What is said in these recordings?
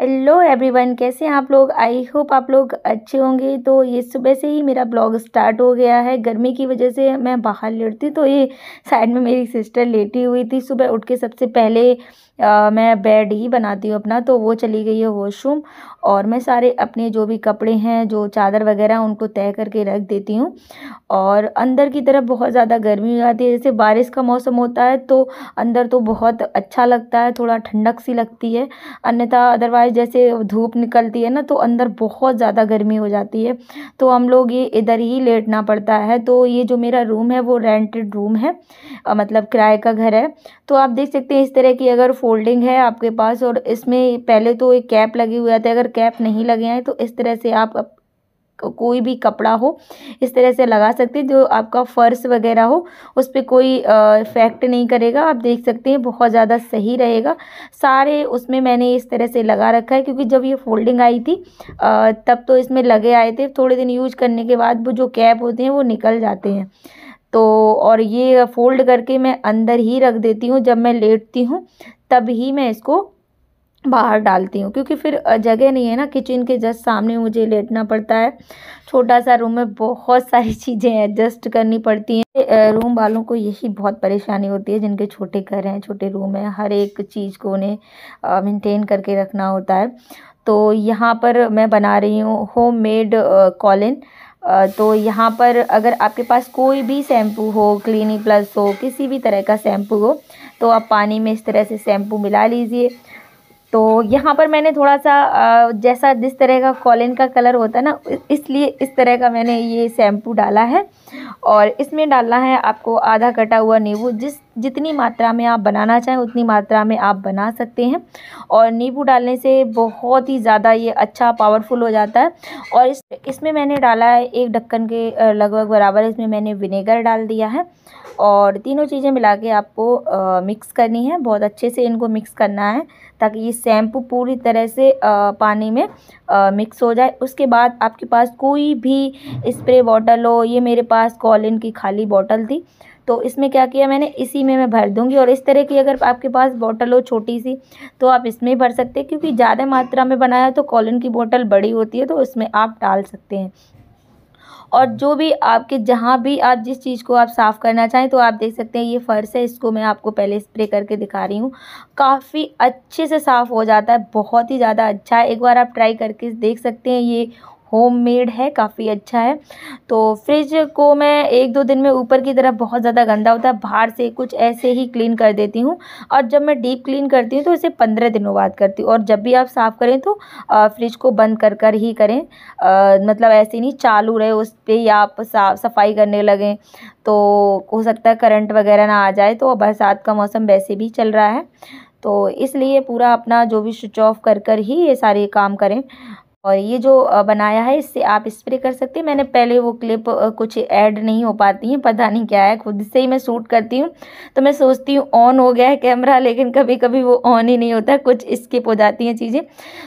Hello everyone कैसे हैं आप लोग आई होप आप लोग अच्छे होंगे तो ये सुबह से ही मेरा ब्लॉग स्टार्ट हो गया है गर्मी की वजह से मैं बाहर लेटती तो ये साइड में मेरी सिस्टर लेटी हुई थी सुबह उठ के सबसे पहले आ, मैं बेड ही बनाती हूँ अपना तो वो चली गई है वॉशरूम और मैं सारे अपने जो भी कपड़े हैं जो चादर वगैरह उनको तय करके रख देती हूँ और अंदर की तरफ बहुत ज़्यादा गर्मी हो जाती है जैसे बारिश का मौसम होता है तो अंदर तो बहुत अच्छा लगता है थोड़ा ठंडक सी लगती है अन्यथा अदरवाइज बाहर जैसे धूप निकलती है ना तो अंदर बहुत ज़्यादा गर्मी हो जाती है तो हम लोग ये इधर ही लेटना पड़ता है तो ये जो मेरा रूम है वो रेंटेड रूम है मतलब किराए का घर है तो आप देख सकते हैं इस तरह की अगर फोल्डिंग है आपके पास और इसमें पहले तो एक कैप लगी हुआ था अगर कैप नहीं लगे हैं तो इस तरह से आप कोई भी कपड़ा हो इस तरह से लगा सकते हैं जो आपका फ़र्श वगैरह हो उस पर कोई इफ़ेक्ट नहीं करेगा आप देख सकते हैं बहुत ज़्यादा सही रहेगा सारे उसमें मैंने इस तरह से लगा रखा है क्योंकि जब ये फोल्डिंग आई थी आ, तब तो इसमें लगे आए थे थोड़े दिन यूज करने के बाद वो जो कैप होते हैं वो निकल जाते हैं तो और ये फ़ोल्ड करके मैं अंदर ही रख देती हूँ जब मैं लेटती हूँ तब ही मैं इसको बाहर डालती हूँ क्योंकि फिर जगह नहीं है ना किचन के जस्ट सामने मुझे लेटना पड़ता है छोटा सा रूम में बहुत सारी चीज़ें एडजस्ट करनी पड़ती हैं रूम वालों को यही बहुत परेशानी होती है जिनके छोटे घर हैं छोटे रूम हैं हर एक चीज़ को उन्हें मेंटेन करके रखना होता है तो यहाँ पर मैं बना रही हूँ होम मेड कॉलिन तो यहाँ पर अगर आपके पास कोई भी शैम्पू हो क्लिनिक प्लस हो किसी भी तरह का शैम्पू हो तो आप पानी में इस तरह से शैम्पू मिला लीजिए तो यहाँ पर मैंने थोड़ा सा जैसा जिस तरह का कॉलिन का कलर होता है ना इसलिए इस तरह का मैंने ये शैम्पू डाला है और इसमें डालना है आपको आधा कटा हुआ नींबू जिस जितनी मात्रा में आप बनाना चाहें उतनी मात्रा में आप बना सकते हैं और नींबू डालने से बहुत ही ज़्यादा ये अच्छा पावरफुल हो जाता है और इस इसमें मैंने डाला है एक ढक्कन के लगभग बराबर इसमें मैंने विनेगर डाल दिया है और तीनों चीज़ें मिला के आपको आ, मिक्स करनी है बहुत अच्छे से इनको मिक्स करना है ताकि ये शैम्पू पूरी तरह से आ, पानी में आ, मिक्स हो जाए उसके बाद आपके पास कोई भी स्प्रे बॉटल हो ये मेरे पास कॉल कॉलिन की खाली बॉटल थी तो इसमें क्या किया मैंने इसी में मैं भर दूंगी और इस तरह की अगर आपके पास बॉटल हो छोटी सी तो आप इसमें भर सकते हैं क्योंकि ज़्यादा मात्रा में बनाया तो कॉलिन की बॉटल बड़ी होती है तो उसमें आप डाल सकते हैं और जो भी आपके जहाँ भी आप जिस चीज़ को आप साफ़ करना चाहें तो आप देख सकते हैं ये फ़र्श है इसको मैं आपको पहले स्प्रे करके दिखा रही हूँ काफ़ी अच्छे से साफ़ हो जाता है बहुत ही ज़्यादा अच्छा है एक बार आप ट्राई करके देख सकते हैं ये होम मेड है काफ़ी अच्छा है तो फ्रिज को मैं एक दो दिन में ऊपर की तरफ बहुत ज़्यादा गंदा होता है बाहर से कुछ ऐसे ही क्लीन कर देती हूँ और जब मैं डीप क्लीन करती हूँ तो इसे पंद्रह दिनों बाद करती हूँ और जब भी आप साफ़ करें तो फ्रिज को बंद कर कर ही करें आ, मतलब ऐसे नहीं चालू रहे उस पर ही आप साफ सफाई करने लगें तो हो सकता है करंट वगैरह ना आ जाए तो बरसात का मौसम वैसे भी चल रहा है तो इसलिए पूरा अपना जो भी स्विच ऑफ कर कर ही ये सारे काम करें और ये जो बनाया है इससे आप स्प्रे कर सकते हैं मैंने पहले वो क्लिप कुछ ऐड नहीं हो पाती हैं पता नहीं क्या है खुद से ही मैं शूट करती हूँ तो मैं सोचती हूँ ऑन हो गया है कैमरा लेकिन कभी कभी वो ऑन ही नहीं होता कुछ स्किप हो जाती हैं चीज़ें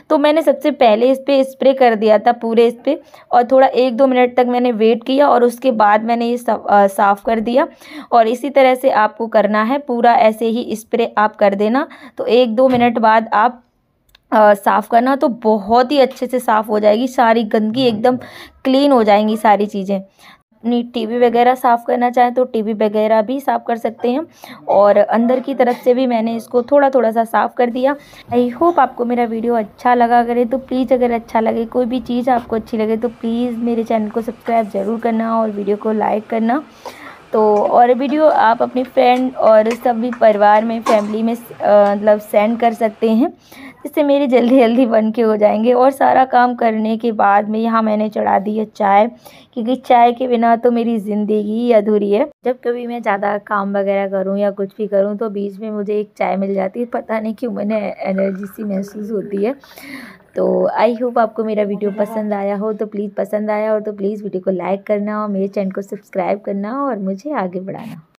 तो मैंने सबसे पहले इस पर स्प्रे कर दिया था पूरे इस पर और थोड़ा एक दो मिनट तक मैंने वेट किया और उसके बाद मैंने ये साफ़ कर दिया और इसी तरह से आपको करना है पूरा ऐसे ही स्प्रे आप कर देना तो एक दो मिनट बाद आप साफ़ करना तो बहुत ही अच्छे से साफ़ हो जाएगी सारी गंदगी हम्म, एकदम हम्म। क्लीन हो जाएंगी सारी चीज़ें अपनी टी वी वगैरह साफ़ करना चाहें तो टी वी वगैरह भी साफ़ कर सकते हैं और अंदर की तरफ से भी मैंने इसको थोड़ा थोड़ा सा साफ़ कर दिया आई होप आपको मेरा वीडियो अच्छा लगा करे तो प्लीज़ अगर अच्छा लगे कोई भी चीज़ आपको अच्छी लगे तो प्लीज़ मेरे चैनल को सब्सक्राइब ज़रूर करना और वीडियो को लाइक करना तो और वीडियो आप अपने फ्रेंड और सभी परिवार में फैमिली में मतलब सेंड कर सकते हैं इससे मेरे जल्दी जल्दी बन के हो जाएंगे और सारा काम करने के बाद में यहाँ मैंने चढ़ा दी है चाय क्योंकि चाय के बिना तो मेरी ज़िंदगी ही अधूरी है जब कभी मैं ज़्यादा काम वगैरह करूँ या कुछ भी करूँ तो बीच में मुझे एक चाय मिल जाती है पता नहीं क्यों मैंने एनर्जी सी महसूस होती है तो आई होप आपको मेरा वीडियो पसंद आया हो तो प्लीज़ पसंद आया हो तो प्लीज़ वीडियो को लाइक करना और मेरे चैनल को सब्सक्राइब करना और मुझे आगे बढ़ाना